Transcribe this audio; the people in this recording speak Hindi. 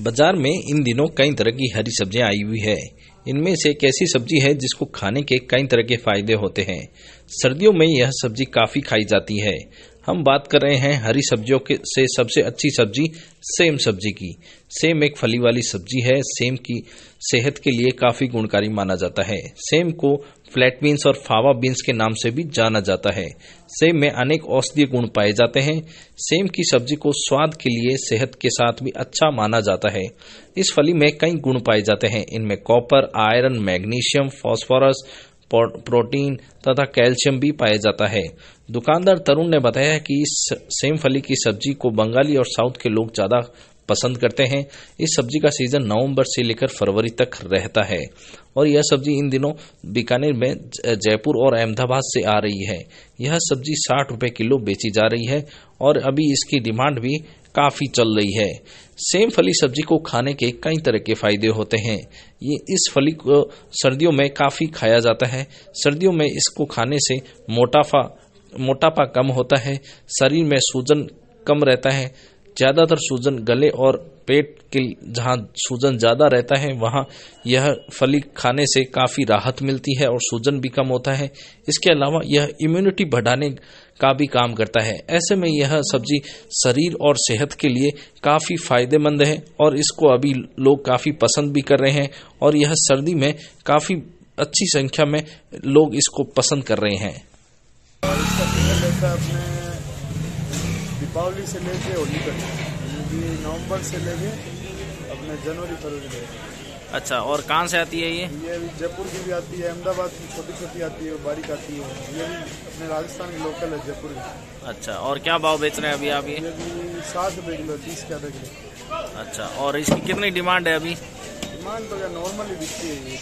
बाजार में इन दिनों कई तरह की हरी सब्जियां आई हुई है इनमें से एक ऐसी सब्जी है जिसको खाने के कई तरह के फायदे होते हैं सर्दियों में यह सब्जी काफ़ी खाई जाती है हम बात कर रहे हैं हरी सब्जियों के से सबसे अच्छी सब्जी सेम सब्जी की सेम एक फली वाली सब्जी है सेम की सेहत के लिए काफी गुणकारी माना जाता है सेम को फ्लैट बीन्स और फावा बीन्स के नाम से भी जाना जाता है सेम में अनेक औषधीय गुण पाए जाते हैं सेम की सब्जी को स्वाद के लिए सेहत के साथ भी अच्छा माना जाता है इस फली में कई गुण पाए जाते हैं इनमें copper iron magnesium phosphorus protein तथा कैल्शियम भी पाया जाता है दुकानदार तरुण ने बताया कि इस सेम फली की सब्जी को बंगाली और साउथ के लोग ज्यादा पसंद करते हैं इस सब्जी का सीजन नवंबर से लेकर फरवरी तक रहता है और यह सब्जी इन दिनों बीकानेर में जयपुर और अहमदाबाद से आ रही है यह सब्जी साठ रुपए किलो बेची जा रही है और अभी इसकी डिमांड भी काफ़ी चल रही है सेम फली सब्जी को खाने के कई तरह के फायदे होते हैं ये इस फली को सर्दियों में काफ़ी खाया जाता है सर्दियों में इसको खाने से मोटापा मोटापा कम होता है शरीर में सूजन कम रहता है ज्यादातर सूजन गले और पेट के जहां सूजन ज्यादा रहता है वहां यह फली खाने से काफी राहत मिलती है और सूजन भी कम होता है इसके अलावा यह इम्यूनिटी बढ़ाने का भी काम करता है ऐसे में यह सब्जी शरीर और सेहत के लिए काफी फायदेमंद है और इसको अभी लोग काफी पसंद भी कर रहे हैं और यह सर्दी में काफी अच्छी संख्या में लोग इसको पसंद कर रहे हैं बावली से लेके होली तक ये नवंबर से लेके अपने जनवरी फरवरी तक अच्छा और कहाँ से आती है ये ये जयपुर की भी आती है अहमदाबाद की छोटी छोटी आती है बारीक आती है ये भी अपने राजस्थान की लोकल है जयपुर की अच्छा और क्या भाव बेच रहे हैं अभी आप ये साठ रुपये किलो तीस के आधा किलो अच्छा और इसकी कितनी डिमांड है अभी डिमांड तो क्या नॉर्मली बिकती है